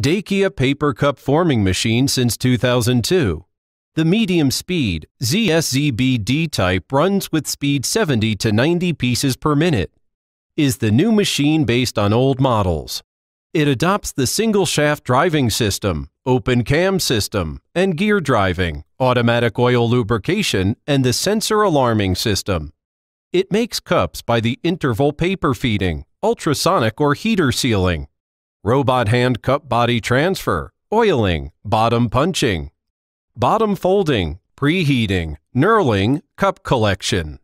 Dakia paper cup forming machine since 2002. The medium speed ZSZBD type runs with speed 70 to 90 pieces per minute. Is the new machine based on old models? It adopts the single shaft driving system, open cam system, and gear driving, automatic oil lubrication, and the sensor alarming system. It makes cups by the interval paper feeding, ultrasonic or heater sealing, robot hand cup body transfer, oiling, bottom punching, bottom folding, preheating, knurling, cup collection.